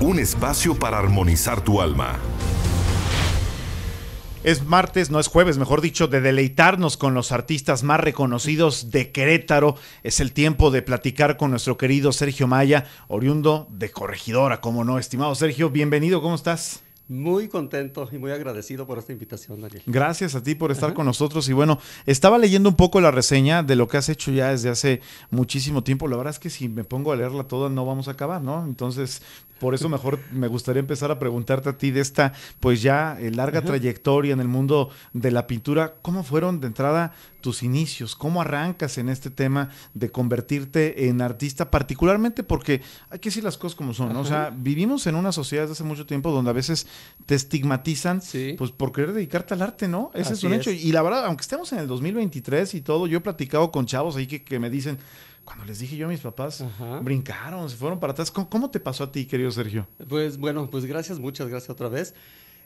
Un espacio para armonizar tu alma. Es martes, no es jueves, mejor dicho, de deleitarnos con los artistas más reconocidos de Querétaro. Es el tiempo de platicar con nuestro querido Sergio Maya, oriundo de Corregidora, como no. Estimado Sergio, bienvenido, ¿cómo estás? Muy contento y muy agradecido por esta invitación, Daniel. Gracias a ti por estar con nosotros. Y bueno, estaba leyendo un poco la reseña de lo que has hecho ya desde hace muchísimo tiempo. La verdad es que si me pongo a leerla toda no vamos a acabar, ¿no? Entonces, por eso mejor me gustaría empezar a preguntarte a ti de esta, pues ya eh, larga trayectoria en el mundo de la pintura. ¿Cómo fueron de entrada tus inicios? ¿Cómo arrancas en este tema de convertirte en artista? Particularmente porque hay que decir las cosas como son, ¿no? O sea, vivimos en una sociedad desde hace mucho tiempo donde a veces te estigmatizan pues por querer dedicarte al arte, ¿no? Ese es un hecho. Y la verdad, aunque estemos en el 2023 y todo, yo he platicado con chavos ahí que, me dicen, cuando les dije yo a mis papás, brincaron, se fueron para atrás. ¿Cómo, te pasó a ti, querido Sergio? Pues bueno, pues gracias, muchas gracias otra vez.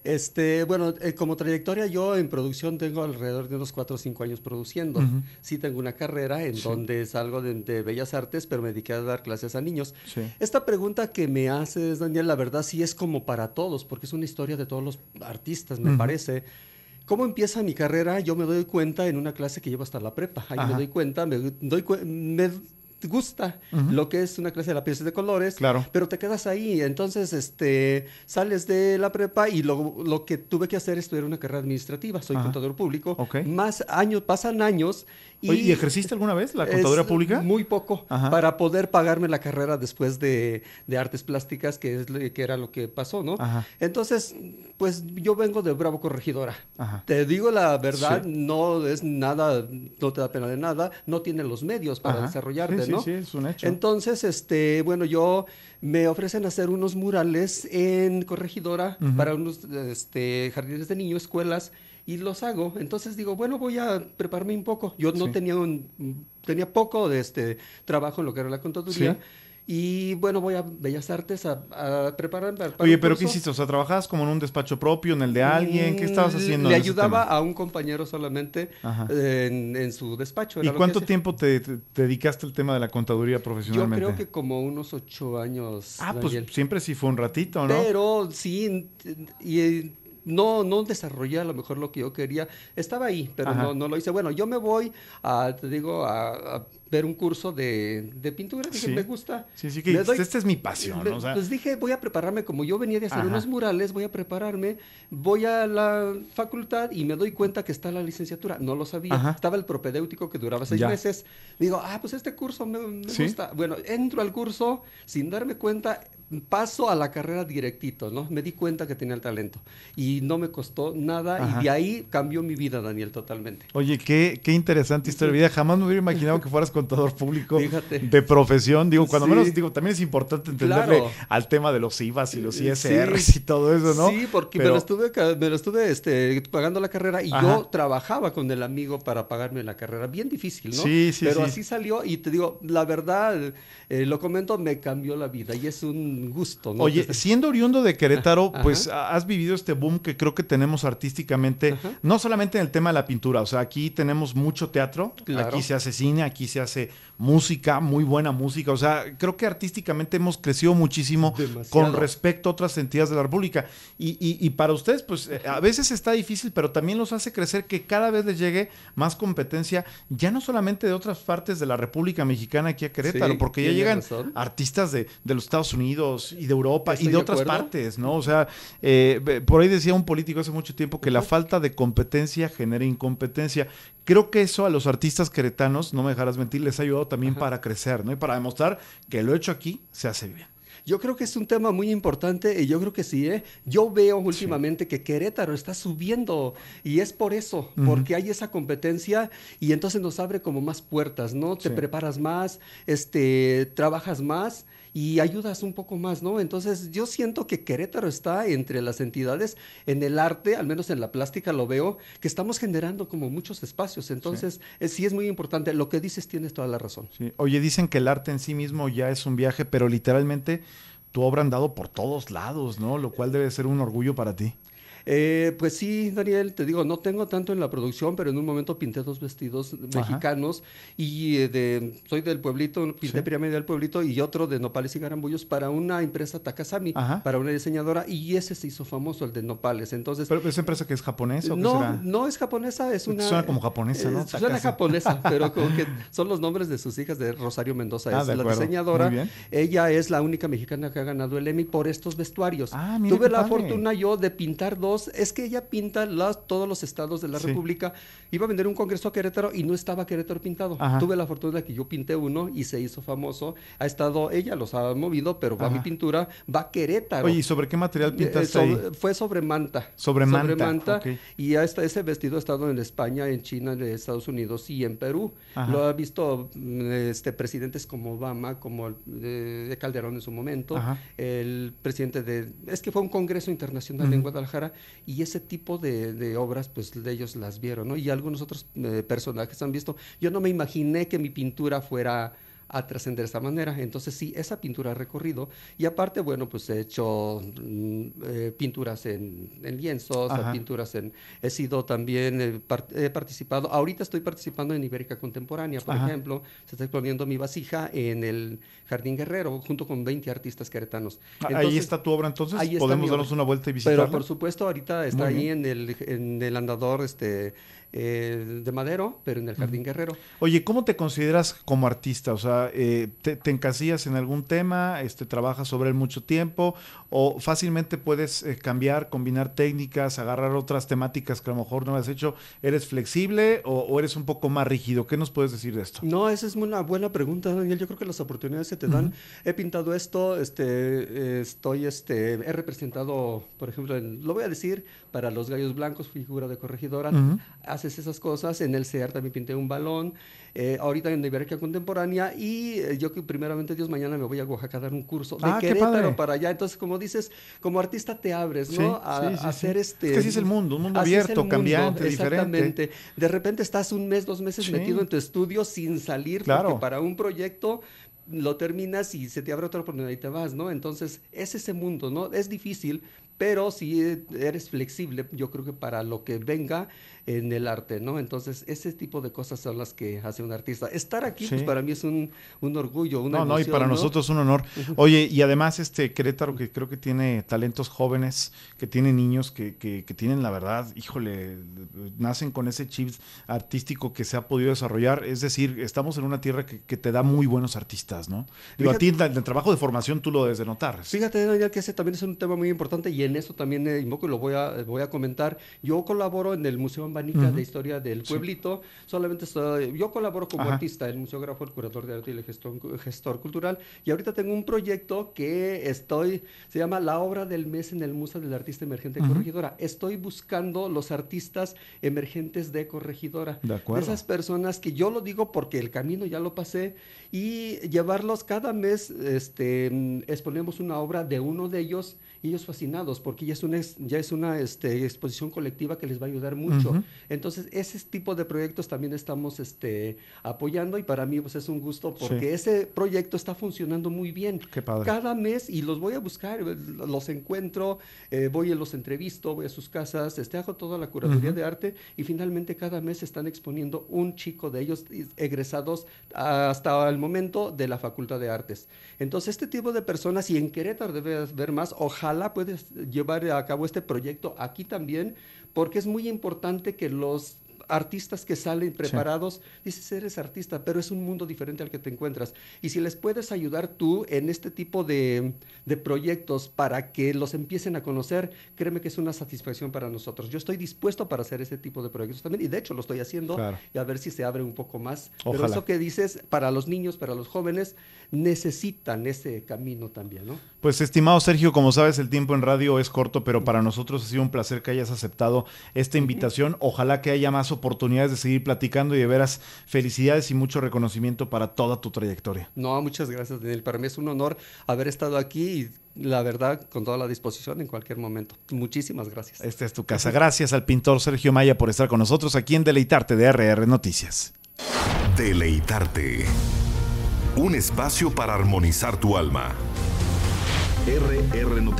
Este, bueno, eh, como trayectoria yo en producción tengo alrededor de unos 4 o 5 años produciendo. Sí tengo una carrera en donde salgo de, de, Bellas Artes, pero me dediqué a dar clases a niños. Esta pregunta que me haces, Daniel, la verdad sí es como para todos, porque es una historia de todos los artistas, me parece. ¿Cómo empieza mi carrera? Yo me doy cuenta en una clase que llevo hasta la prepa. Ahí me doy cuenta, me doy, cuenta, me gusta lo que es una clase de la pieza de colores, claro. pero te quedas ahí. Entonces, este, sales de la prepa y lo, lo que tuve que hacer es estudiar una carrera administrativa. Soy contador público. Más años, pasan años. Y, Oye, ejerciste alguna vez la contadora pública? Muy poco, para poder pagarme la carrera después de, artes plásticas, que, es, que era lo que pasó, ¿no? Entonces, pues yo vengo de Bravo Corregidora. Te digo la verdad, no es nada, no te da pena de nada, no tiene los medios para desarrollarte, entonces, este, bueno, yo me ofrecen hacer unos murales en Corregidora para unos este, jardines de niños, escuelas, y los hago. Entonces digo, bueno, voy a prepararme un poco. Yo no tenía un, tenía poco de este trabajo en lo que era la contaduría. Y bueno, voy a Bellas Artes a, a prepararme. Para Oye, pero ¿qué hiciste? O sea, ¿trabajabas como en un despacho propio, en el de alguien? ¿Qué estabas mm, haciendo? Le ayudaba a un compañero solamente en, su despacho. ¿Y cuánto tiempo te, dedicaste al tema de la contaduría profesionalmente? Yo creo que como unos ocho años. Ah, pues siempre sí fue un ratito, ¿no? Pero sí, no, no desarrollé a lo mejor lo que yo quería. Estaba ahí, pero no, lo hice. Bueno, yo me voy a, te digo, a, ver un curso de, pintura. Dije, me gusta. Sí, sí, que esta es mi pasión. Le, pues dije, voy a prepararme como yo venía de hacer unos murales, voy a prepararme, voy a la facultad y me doy cuenta que está la licenciatura. No lo sabía. Estaba el propedéutico que duraba seis meses. Digo, ah, pues este curso me, gusta. Bueno, entro al curso sin darme cuenta, paso a la carrera directito, ¿no? Me di cuenta que tenía el talento y no me costó nada y de ahí cambió mi vida, Daniel, totalmente. Oye, qué, qué interesante historia de vida. Jamás me hubiera imaginado que fueras contador público de profesión. Digo, cuando menos, digo, también es importante entenderle al tema de los IVAs y los ISRs y todo eso, ¿no? Sí, porque me lo estuve, me lo estuve este, pagando la carrera y yo trabajaba con el amigo para pagarme la carrera. Bien difícil, ¿no? Sí, sí, Pero así salió y te digo, la verdad, eh, lo comento, me cambió la vida y es un gusto. ¿no? Oye, siendo oriundo de Querétaro, pues has vivido este boom que creo que tenemos artísticamente, no solamente en el tema de la pintura, o sea, aquí tenemos mucho teatro, aquí se hace cine, aquí se hace música, muy buena música. O sea, creo que artísticamente hemos crecido muchísimo con respecto a otras entidades de la República. Y, para ustedes, pues eh, a veces está difícil, pero también los hace crecer que cada vez les llegue más competencia, ya no solamente de otras partes de la República Mexicana aquí a Querétaro, porque ya llegan artistas de, los Estados Unidos y de Europa y de otras partes, ¿no? O sea, eh, por ahí decía un político hace mucho tiempo que la falta de competencia genera incompetencia creo que eso a los artistas queretanos, no me dejarás mentir, les ha ayudado también para crecer, ¿no? Y para demostrar que lo hecho aquí se hace bien. Yo creo que es un tema muy importante y yo creo que sí, ¿eh? yo veo últimamente que Querétaro está subiendo y es por eso, porque hay esa competencia y entonces nos abre como más puertas, ¿no? Te preparas más, este, trabajas más y ayudas un poco más, ¿no? Entonces yo siento que Querétaro está entre las entidades en el arte, al menos en la plástica lo veo, que estamos generando como muchos espacios. Entonces sí es, muy importante. Lo que dices tienes toda la razón. Oye, dicen que el arte en sí mismo ya es un viaje, pero literalmente tu obra han dado por todos lados, ¿no? Lo cual debe ser un orgullo para ti. Eh, pues sí, Daniel, te digo, no tengo tanto en la producción, pero en un momento pinté dos vestidos mexicanos y eh, de, soy del pueblito, pinté ¿Sí? pirámide del pueblito y otro de nopales y garambullos para una empresa Takasami, para una diseñadora y ese se hizo famoso, el de nopales. Entonces, ¿Pero esa empresa que es japonesa? ¿o no, será? no es japonesa, es una... Suena como japonesa, eh, ¿no? suena japonesa, pero como que son los nombres de sus hijas de Rosario Mendoza, ah, es la diseñadora. Ella es la única mexicana que ha ganado el Emmy por estos vestuarios. Ah, Tuve la fortuna yo de pintar dos es que ella pinta las, todos los estados de la República. Iba a vender un congreso a Querétaro y no estaba Querétaro pintado. Tuve la fortuna de que yo pinté uno y se hizo famoso. Ha estado, ella los ha movido, pero va mi pintura, va a Querétaro. Oye, ¿y sobre qué material eh, pintaste Fue sobre manta. Sobre manta. Sobre manta. Y hasta ese vestido ha estado en España, en China, en Estados Unidos y en Perú. Lo ha visto mm, este, presidentes como Obama, como eh, de Calderón en su momento, el presidente de... Es que fue un congreso internacional en Guadalajara y ese tipo de, obras pues de ellos las vieron, ¿no? Y algunos otros eh, personajes han visto, yo no me imaginé que mi pintura fuera a trascender de esta manera. Entonces sí, esa pintura ha recorrido. Y aparte, bueno, pues he hecho mm, eh, pinturas en, lienzos, pinturas en... He sido también, eh, he participado, ahorita estoy participando en Ibérica Contemporánea, por ejemplo, se está exponiendo mi vasija en el Jardín Guerrero, junto con 20 artistas queretanos. Ah, ahí está tu obra entonces, podemos darnos una vuelta y visitarla. Pero por supuesto, ahorita está ahí en el, en el andador, este eh, de Madero, pero en el Jardín Guerrero. Oye, ¿cómo te consideras como artista? O sea, eh, te, encasillas en algún tema, este, trabajas sobre él mucho tiempo, o fácilmente puedes eh, cambiar, combinar técnicas, agarrar otras temáticas que a lo mejor no has hecho? ¿Eres flexible o, eres un poco más rígido? ¿Qué nos puedes decir de esto? No, esa es una buena pregunta, Daniel. Yo creo que las oportunidades que te dan. He pintado esto, este, estoy, este, he representado, por ejemplo, lo voy a decir, para los Gallos Blancos, figura de corregidora haces esas cosas. En el CER también pinté un balón. Eh, ahorita en la Iberia Contemporánea. Y eh, yo que primeramente Dios mañana me voy a Oaxaca a dar un curso de ah, Querétaro para allá. Entonces, como dices, como artista te abres, ¿no? a, hacer este... Es que así es el mundo, un mundo abierto, cambiante, exactamente. De repente estás un mes, dos meses metido en tu estudio sin salir. Claro. Porque para un proyecto lo terminas y se te abre otra oportunidad y te vas, ¿no? Entonces, es ese mundo, ¿no? Es difícil, pero si eres flexible, yo creo que para lo que venga en el arte, ¿no? Entonces, ese tipo de cosas son las que hace un artista. Estar aquí, pues, para mí es un, orgullo, una No, no, y para nosotros es un honor. Oye, y además, este Querétaro, que creo que tiene talentos jóvenes, que tiene niños, que, tienen, la verdad, híjole, nacen con ese chip artístico que se ha podido desarrollar. Es decir, estamos en una tierra que, te da muy buenos artistas, ¿no? Y a ti, el, trabajo de formación tú lo debes de notar. Fíjate, Daniel, que ese también es un tema muy importante y en eso también eh, invoco y lo voy a, eh, voy a comentar. Yo colaboro en el Museo Ambanica de Historia del Pueblito, solamente yo colaboro como artista, el museógrafo, el curador de arte y el gestor, gestor, cultural. Y ahorita tengo un proyecto que estoy, se llama La Obra del Mes en el Museo del Artista Emergente Corregidora. Estoy buscando los artistas emergentes de Corregidora. Esas personas que yo lo digo porque el camino ya lo pasé y llevarlos cada mes, este, mm, exponemos una obra de uno de ellos y ellos fascinados porque ya es una, ya es una este, exposición colectiva que les va a ayudar mucho. Entonces, ese tipo de proyectos también estamos este, apoyando y para mí pues, es un gusto porque ese proyecto está funcionando muy bien. Cada mes, y los voy a buscar, eh, los encuentro, eh, voy y los entrevisto, voy a sus casas, este, hago toda la curaduría de arte y finalmente cada mes están exponiendo un chico de ellos egresados hasta el momento de la Facultad de Artes. Entonces, este tipo de personas, y en Querétaro debes ver más, ojalá puedes llevar a cabo este proyecto aquí también, porque es muy importante que los artistas que salen preparados, dices, eres artista, pero es un mundo diferente al que te encuentras. Y si les puedes ayudar tú en este tipo de, proyectos para que los empiecen a conocer, créeme que es una satisfacción para nosotros. Yo estoy dispuesto para hacer ese tipo de proyectos también, y de hecho lo estoy haciendo, y a ver si se abre un poco más. Pero eso que dices, para los niños, para los jóvenes, necesitan ese camino también, ¿no? Pues estimado Sergio, como sabes, el tiempo en radio es corto, pero para nosotros ha sido un placer que hayas aceptado esta invitación. Ojalá que haya más oportunidades oportunidades de seguir platicando y de veras felicidades y mucho reconocimiento para toda tu trayectoria. No, muchas gracias, Daniel. Para mí es un honor haber estado aquí y la verdad con toda la disposición en cualquier momento. Muchísimas gracias. Esta es tu casa. Gracias al pintor Sergio Maya por estar con nosotros aquí en Deleitarte de RR Noticias. Deleitarte. Un espacio para armonizar tu alma. RR Noticias.